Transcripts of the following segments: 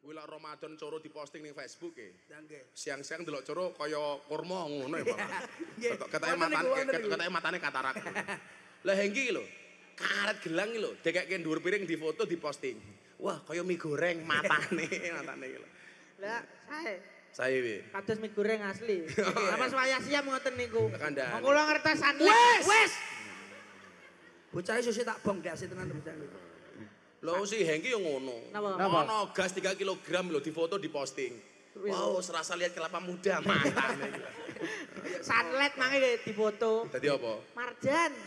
Kuwi lak Ramadan coro diposting ning Facebook e. Siang-siang delok coro kaya kurma ngono e, ya. Nggih. Katane matane katane matane katarak. Lah hengki lho. Karet gelang lho, dekekke dhuwur piring difoto diposting. Wah, kaya mie goreng matane, matane iki lho. Lah, sae. Sae piye? Kados mie goreng asli. Apa swaya siap ngoten niku? Wong kula ngertosan. Wis. Bocah iso tak bong gak sih tenan bocah niku. lo si Hengki yang ngono. Ngono gas 3 kg foto di posting, Wow, serasa lihat kelapa muda mantan. Sunlight mangi foto. Tadi apa? Marjan.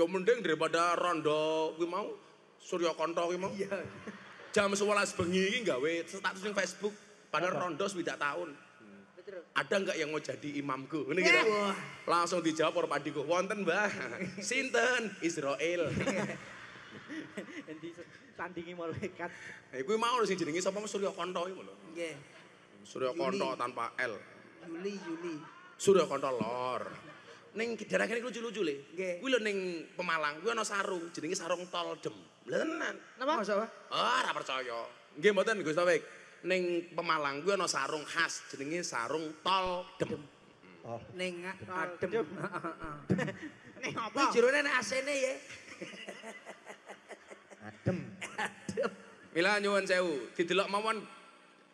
Yo mending daripada rondo kuwi mau Surya Kontro kuwi mau. Iya. Jam 11 bengi iki gawe status di Facebook padahal rondo sudah tahun ada nggak yang mau jadi imamku? Ini gitu. langsung dijawab orang padiku, wonten mbah, sinten, Israel. nanti tandingi malaikat. Eh mau nah, sing jenenge sama Surya Kanta iku lho. Surya Kanta tanpa L. Yuli Yuli. Surya konto lor. Neng daerah kene lucu-lucu le. Kuwi lho ning Pemalang kuwi ana sarung jenenge sarung tol dem. Lenan. Napa? Masa apa? Ah, ora percaya. Nggih mboten Gus Taufik. Neng Pemalang gue nong sarung khas jenenge sarung tol dem. Oh. Ning tol dem. Ning apa? neng nek asene ya. Adem. Adem. Mila nyuwun sewu, didelok mawon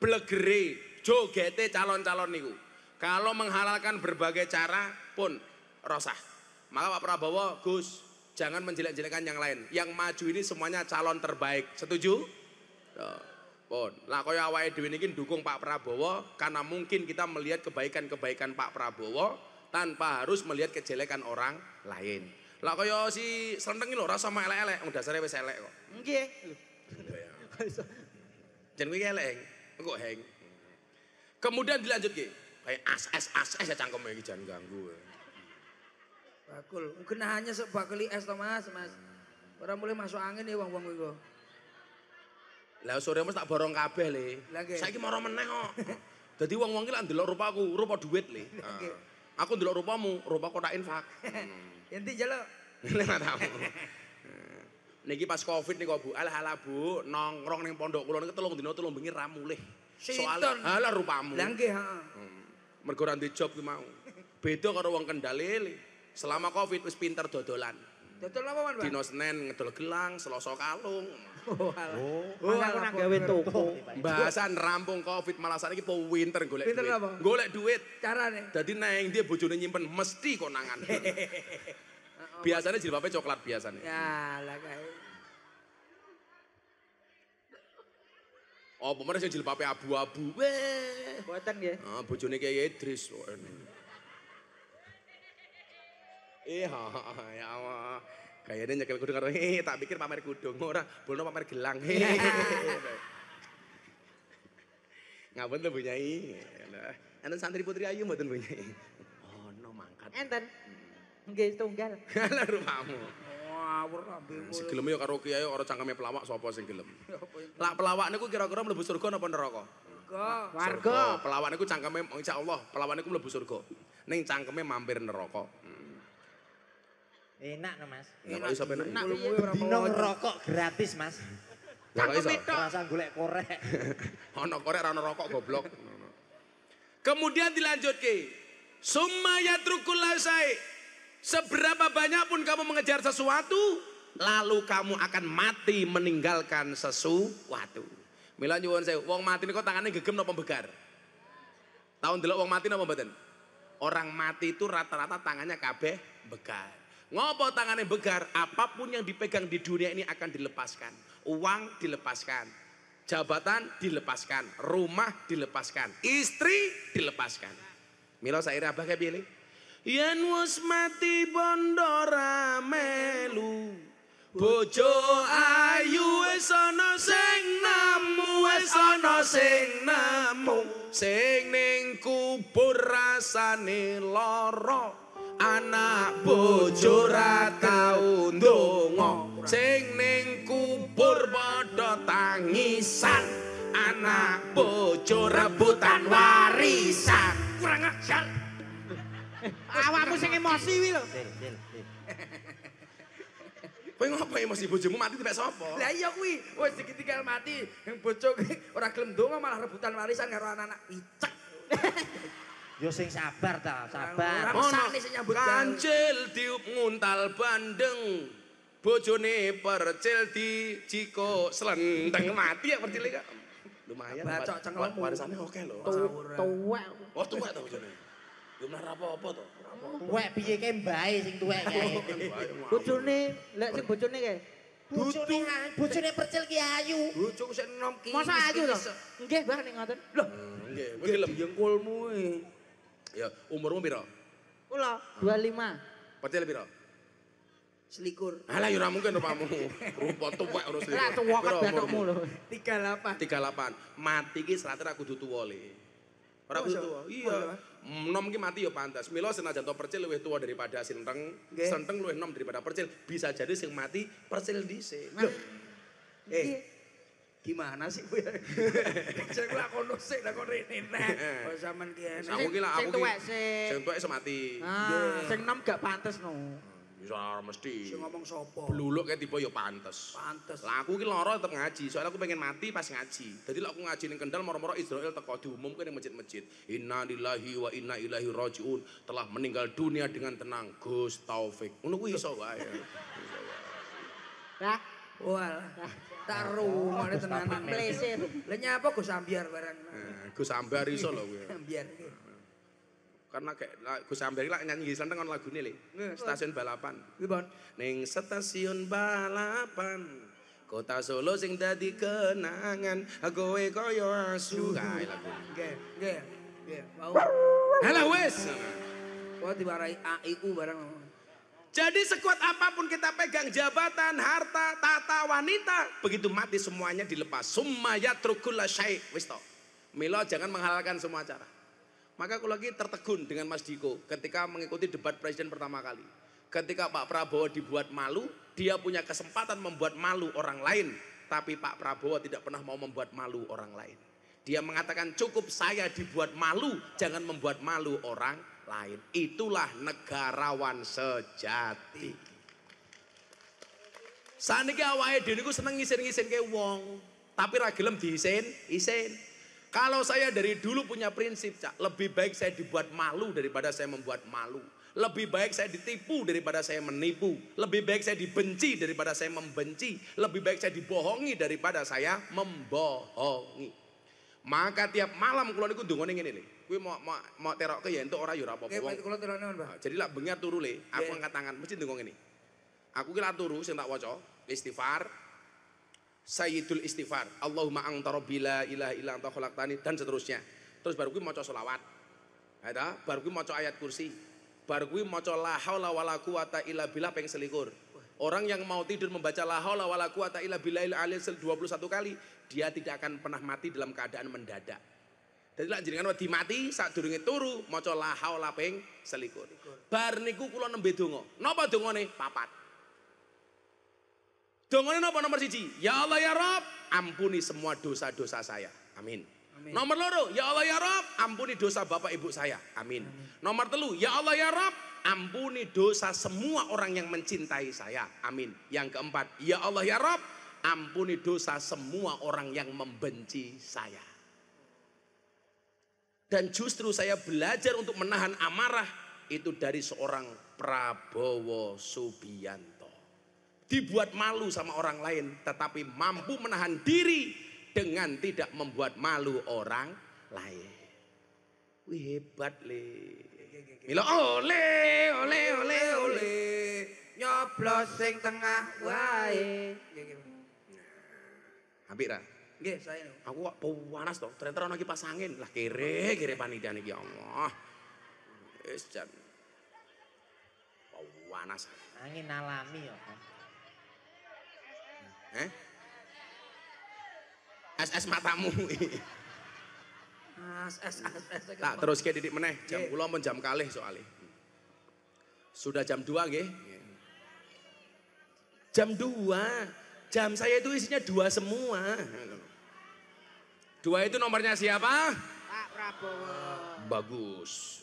blegere jogete calon-calon niku. Kalau menghalalkan berbagai cara pun rosah. Maka Pak Prabowo, Gus, jangan menjelek-jelekan yang lain. Yang maju ini semuanya calon terbaik. Setuju? Tuh. Pun. Lah kaya awake dhewe niki ndukung Pak Prabowo karena mungkin kita melihat kebaikan-kebaikan Pak Prabowo tanpa harus melihat kejelekan orang lain. Lah kaya si Slenteng lho rasa sama elek-elek, wong dasare wis elek kok. Nggih. Iya. jangan kuwi elek, kok heng. Kemudian dilanjut ki. Kayak as as as as ya cangkem iki jangan ganggu. Bakul, mungkin hanya bakuli es to Mas, Mas. Ora mulai masuk angin ya wong-wong gue. Lah soremu tak borong kabeh le. Saiki moro meneh kok. Dadi wong-wong iki lak ndelok rupaku, rupa dhuwit le. Ah. Aku ndelok rupamu, rupa kotak infak. Enti jalo. Eh, niki pas Covid niku Bu. Alah alah Bu, nongkrong ning pondok kula niku telung dina telung bengi ra mulih. Soale alah rupamu. Lah nggih, heeh. Hmm. Mergo ora ndek job ki mau. Beda karo wong kendali. Selama Covid wis pinter dodolan. Dodol apa, Pak? Dino Senin ngedol gelang, Selasa kalung. Oh, aku nak gawe toko. Bahasan rampung Covid malah ini po winter golek winter duit. Apa? Golek duit. Carane. Dadi neng dia bojone nyimpen mesti konangan. biasanya jilbabnya coklat biasanya. Ya, lah kae. Oh, pemerintah sing jilbabe abu-abu. Weh. dia. nggih. Heeh, ah, bojone Kiai Idris. Iya, ya Allah. Gayane nyekel kudung karo hehe tak pikir pamer kudung ora bolno pamer gelang. Ngapun to Bu Nyai? Enten anu santri putri ayu mboten Bu Nyai. Oh, no mangkat. Enten. Nggih tunggal. Lah rumahmu hmm, Si gelem Segeleme ya karo kiai karo cangkeme pelawak sapa sing gelem. Ya, lah pelawak niku kira-kira mlebu surga napa neraka? Surga. Warga. Pelawak niku cangkeme insyaallah pelawak niku mlebu surga. Ning cangkeme mampir neraka. Enak no mas. Enak iso enak. Enak Dino rokok gratis mas. Lah kok iso? Rasa golek korek. Ono korek ra rokok goblok. Kemudian dilanjut ke. Summa yatrukul lasai. Seberapa banyak pun kamu mengejar sesuatu, lalu kamu akan mati meninggalkan sesuatu. Mila nyuwun saya, wong mati ini kok tangannya gegem no begar? Tahun dulu wong mati no mboten? Orang mati itu rata-rata tangannya kabeh begar. Ngopo tangannya begar, apapun yang dipegang di dunia ini akan dilepaskan. Uang dilepaskan, jabatan dilepaskan, rumah dilepaskan, istri dilepaskan. Milo saya abah kayak pilih. Yen wis mati bondo melu bojo ayu wis ana sing namu wis ana sing namu sing ning kubur rasane lara anak bojo ratau dongo sing ning kubur padha tangisan anak bojo rebutan warisan kurang ajar awakmu sing emosi kuwi lho Kowe ngopo emosi bojomu mati tipe sapa? Lah iya kuwi, wis ditinggal mati, yang bojo ora gelem ndonga malah rebutan warisan karo anak-anak icek. Yo sing sabar ta, sabar. Kancil diup nguntal bandeng. Bojone percil di ciko selendeng mati ya percil ya. Lumayan. Bacok cengkelmu. Warisannya oke loh. Tuwek. Oh tuwek tau bojone. Yo menar apa-apa to? Tuwek piye kae mbae sing tuwek kae. Bojone lek sing bojone kae. Bojone bojone percil ki ayu. Bojone sing enom ki. Masa ayu to? Nggih bar ning ngoten. Lho, hmm, nggih. Kuwi lembyengkulmu iki. Ya, umurmu piro? Kula 25. Petil piro? Selikur. Alah ya ora mungkin rupamu. Rupa tuwek ora selikur. Lah tuwa kat tiga lho. 38. 38. Mati ki selate ra kudu tuwa le. Ora kudu tuwa. Iya. Nom ki mati ya pantas. Mila senajan to percil luwih tuwa daripada senteng. Senteng luwih nom daripada percil. Bisa jadi sing mati percil dhisik. Nah. Lho. Eh, gimana sih bu ya? Saya bilang aku nusik, aku rene nek. Kau zaman kian. Aku kira aku kira. Sing tuwek semati. Ah, sing enam gak pantas no. Bisa hmm, mesti. Sing ngomong sopo. Bluluk kayak tipe yo pantes. Pantes. Lah aku ki orang tetep ngaji, soalnya aku pengen mati pas ngaji. Jadi lah aku ngaji ning Kendal moro-moro Israel teko diumumke ning masjid-masjid. Inna lillahi wa inna ilahi rojiun Telah meninggal dunia dengan tenang Gus Taufik. Ngono kuwi iso wae. Lah Wah, taruh mana tenanan plesir. Lenyapa gue sambiar bareng. Eh, gue iso lho gue. Sambiar karena kayak gue sambil lah nyanyi gisan dengan lagu ini nih stasiun balapan Bibon. neng stasiun balapan kota solo sing dadi kenangan gue koyo asu kai lagu gue gue gue halo wes kau tiba rai a i u bareng Jadi sekuat apapun kita pegang jabatan, harta, tata wanita, begitu mati semuanya dilepas. Summa yatrukul syai, wis Milo jangan menghalalkan semua cara. Maka aku lagi tertegun dengan Mas Diko ketika mengikuti debat presiden pertama kali. Ketika Pak Prabowo dibuat malu, dia punya kesempatan membuat malu orang lain. Tapi Pak Prabowo tidak pernah mau membuat malu orang lain. Dia mengatakan cukup saya dibuat malu, jangan membuat malu orang lain. Itulah negarawan sejati. Saat ini awalnya dhewe niku seneng ngisin ke wong, tapi ragilem gelem diisin, isin. Kalau saya dari dulu punya prinsip, Cak, lebih baik saya dibuat malu daripada saya membuat malu. Lebih baik saya ditipu daripada saya menipu. Lebih baik saya dibenci daripada saya membenci. Lebih baik saya dibohongi daripada saya membohongi. Maka tiap malam kulon itu ndungone nengin ini. Kue mau mau, mau ke ya itu orang yura apa pun. Jadi lah bengar turu le, aku angkat tangan mesti ndonga ini. Aku kira turu sih tak wajo istighfar. Sayyidul istighfar. Allahumma anta rabbi ilah ilah illa anta khalaqtani dan seterusnya. Terus baru kue mau coba solawat. ada, baru kue mau coba ayat kursi. Baru kue mau coba lahaulawalaku wata ilah illa billah ping selikur. Orang yang mau tidur membaca la haula wala quwata illa billahil aliyil 21 kali, dia tidak akan pernah mati dalam keadaan mendadak. Jadi lah jenengan wedi mati sadurunge turu maca la haula ping selikur. Bar niku kula nembe donga. Napa dongane? Papat. Dongane napa nomor siji? Ya Allah ya Rob, ampuni semua dosa-dosa saya. Amin. Amin. Nomor loro, ya Allah ya Rob, ampuni dosa bapak ibu saya. Amin. Amin. Nomor telu, ya Allah ya Rob, ampuni dosa semua orang yang mencintai saya. Amin. Yang keempat, ya Allah ya Rob, ampuni dosa semua orang yang membenci saya. Dan justru saya belajar untuk menahan amarah itu dari seorang Prabowo Subianto. Dibuat malu sama orang lain tetapi mampu menahan diri dengan tidak membuat malu orang lain. Wih hebat leh. Milo ole ole ole ole nyoblos sing tengah wae. ambil nah, ra? Nggih, saya. Aku kok panas to, ternyata ana pas angin. Lah kere kere panitia niki ya Allah. Wis jan. Panas. Angin alami ya. Eh? SS matamu. tak terus ke didik meneh jam iya. kula pun jam kalih soalnya sudah jam 2 nggih iya. jam 2 jam saya itu isinya dua semua dua itu nomornya siapa Pak Prabowo bagus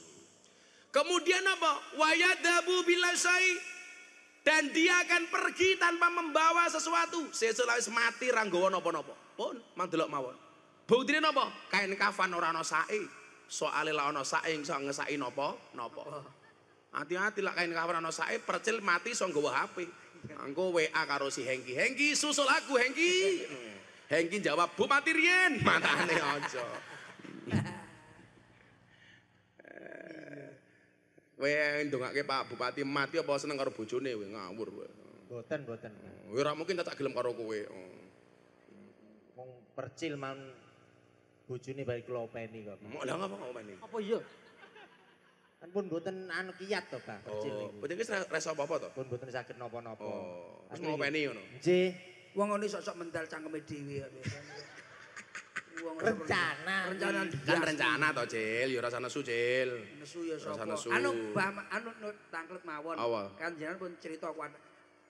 kemudian apa wayadabu bilasai dan dia akan pergi tanpa membawa sesuatu sesuatu mati ranggawa nopo-nopo pun mandelok mawon Bukti nopo kain kafan ora no sae. Soale la ono sae iso ngesai nopo nopo. Hati-hati lah kain kafan ono sae percil mati iso nggowo HP. Engko WA karo si Hengki. Hengki susul aku Hengki. Hengki jawab Bu mati riyen. Matane aja. Wen dongake Pak Bupati mati apa seneng karo bojone we ngawur we. Boten boten. Ora mungkin tak gelem karo kowe. Wong percil man bojone bae klopeni kok. Mbok lha ngapa ngomeni? Apa iya? Kan pun mboten anu kiat to, Pak, kecil niku. Oh, mboten wis rasa apa-apa to? Pun mboten saged napa-napa. Oh, wis ngopeni ngono. Nggih. Wong ngene sok-sok mental cangkeme dhewe. rencana rencana kan rencana to Cil yo rasane su Cil nesu yo sapa anu mbah anu tanglet mawon kan jenengan pun cerita kuwi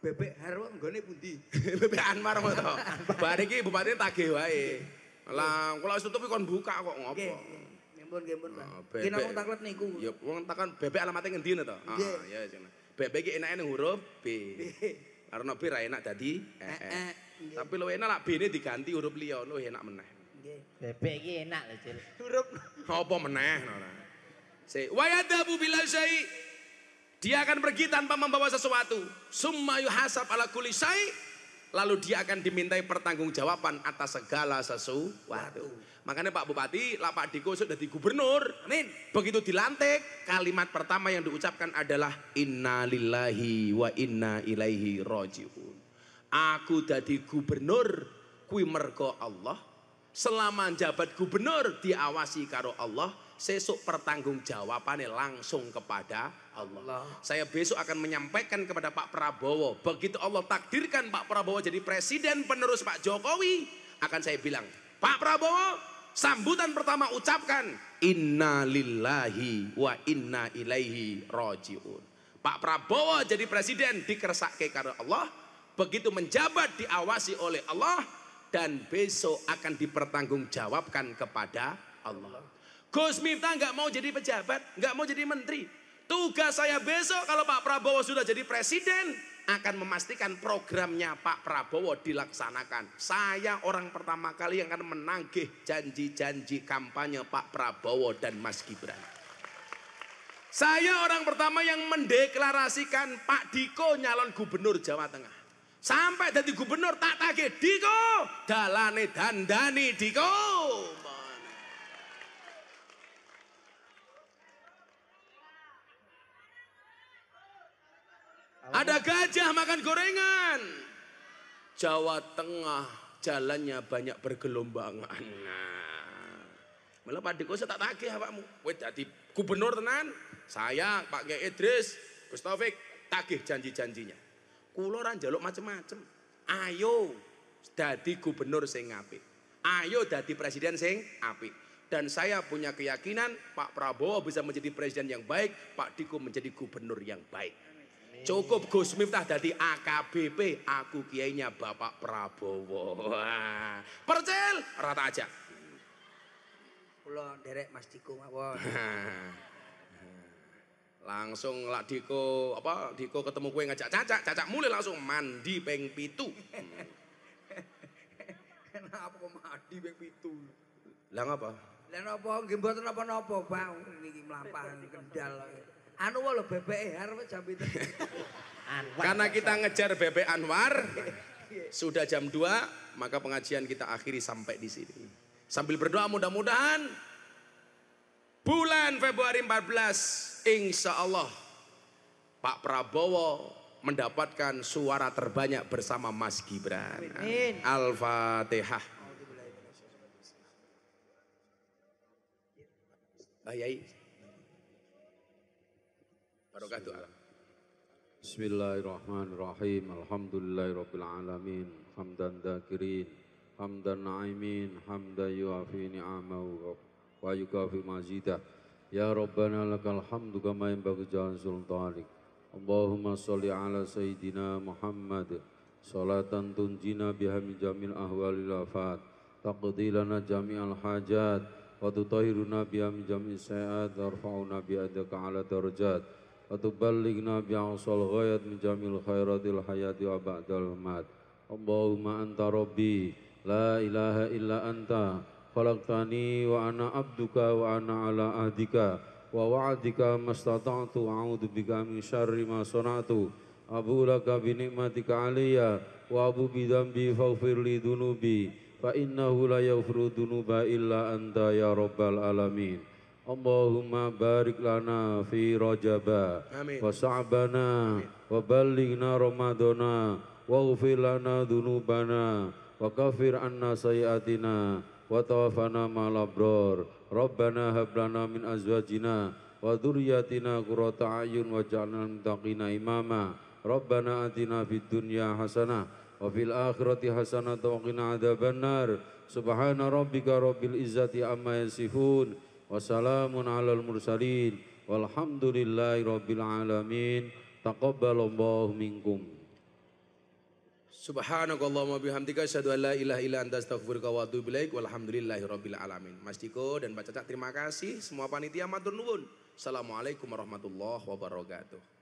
bebek harwa nggone pundi bebek anmar to bar iki bupati tagih wae Lah kalau wis tutup kon buka kok ngopo. Nggih. Nggih, nggih, Pak. Oh, kenapa namung taklet niku. Ya wong takon bebek alamatnya ngendi to? Ah, ya jeneng. Iya. Bebek iki enake ning huruf B. Karena B ra enak dadi e, e. E, Tapi lo enak lak b ini diganti huruf liya, lo enak meneh. Nggih. Bebek iki enak lho, Cil. Huruf apa meneh ora. Si wa bila syai. Dia akan pergi tanpa membawa sesuatu. Summa yuhasab ala kulli syai' lalu dia akan dimintai pertanggungjawaban atas segala sesuatu. Makanya Pak Bupati, Pak Diko sudah di gubernur. Amin. Begitu dilantik, kalimat pertama yang diucapkan adalah Inna lillahi wa inna ilaihi rojiun. Aku jadi gubernur, kui mergo Allah. Selama jabat gubernur diawasi karo Allah, sesuk pertanggungjawabannya langsung kepada Allah. Allah. Saya besok akan menyampaikan kepada Pak Prabowo, begitu Allah takdirkan Pak Prabowo jadi presiden penerus Pak Jokowi, akan saya bilang, Pak Prabowo, sambutan pertama ucapkan, Inna lillahi wa inna ilaihi rojiun. Pak Prabowo jadi presiden dikersake karena Allah, begitu menjabat diawasi oleh Allah, dan besok akan dipertanggungjawabkan kepada Allah. Gus Miftah nggak mau jadi pejabat, nggak mau jadi menteri, Tugas saya besok kalau Pak Prabowo sudah jadi presiden akan memastikan programnya Pak Prabowo dilaksanakan. Saya orang pertama kali yang akan menagih janji-janji kampanye Pak Prabowo dan Mas Gibran. Saya orang pertama yang mendeklarasikan Pak Diko nyalon gubernur Jawa Tengah. Sampai jadi gubernur tak tagih Diko, dalane dandani Diko. Ada gajah makan gorengan. Jawa Tengah jalannya banyak bergelombangan. Nah. Melepas malah Pak Diko saya tak tagih awakmu. Wih jadi gubernur tenan. saya Pak Kiai Idris, Gus Taufik tagih janji-janjinya. Kuluran jaluk njaluk macam macem Ayo dadi gubernur saya apik. Ayo dadi presiden saya apik dan saya punya keyakinan Pak Prabowo bisa menjadi presiden yang baik, Pak Diko menjadi gubernur yang baik. Cukup Gus Miftah dari AKBP, aku kiainya Bapak Prabowo. Percel Percil, rata aja. Kula derek Mas Diko mawon. langsung lak Diko apa Diko ketemu kue ngajak caca caca mulai langsung mandi peng pitu. Kenapa kok mandi peng pitu? Lah ngapa? Lah ngapa Gimbo mboten napa-napa, Bang. ini melampahan kendal. Anu walau bebek e, Anwar jam itu. Karena kita ngejar bebek Anwar, iya. sudah jam 2, maka pengajian kita akhiri sampai di sini. Sambil berdoa mudah-mudahan bulan Februari 14, insya Allah Pak Prabowo mendapatkan suara terbanyak bersama Mas Gibran. Al-Fatihah. Bayai wabarakatuh. Bismillahirrahmanirrahim. Alhamdulillahirabbil alamin. Hamdan dzakirin, hamdan naimin, hamdan yuafi ni'amahu wa yukafi mazidah. Ya Rabbana lakal hamdu kama yanbaghi jalan sultanik. Allahumma shalli ala sayyidina Muhammad salatan tunjina biha min jamil ahwalil afat taqdi lana jami'al hajat wa tutahhiruna biha min jamil sayiat warfa'una biha ala darajat atau balik nabi yang asal menjamil khairatil hayati wa ba'dal mat Allahumma anta rabbi la ilaha illa anta falaktani wa ana abduka wa ana ala ahdika wa wa'adika mastata'atu a'udu bika min sonatu abu laka binikmatika aliyya wa abu bidambi faghfir dunubi fa innahu la dunuba illa anta ya alamin Allahumma barik lana fi rajaba Amin. wa sa'bana wa ballighna ramadana waghfir lana dhunubana wa kafir anna sayiatina wa tawaffana ma'al abror Rabbana hab lana min azwajina wa dhurriyyatina qurrata a'yun waj'alna muttaqina imama Rabbana atina fid dunya hasanah wa fil akhirati hasanah wa qina adzabannar subhana rabbika rabbil izzati amma yasifun Wassalamun alal mursalin Walhamdulillahi rabbil alamin Taqabbalallahu minkum Subhanakallahumma bihamdika asyhadu an la ilaha illa anta astaghfiruka wa atubu ilaik walhamdulillahi rabbil alamin. Mas Diko dan pak cacak terima kasih semua panitia matur nuwun. Assalamualaikum warahmatullahi wabarakatuh.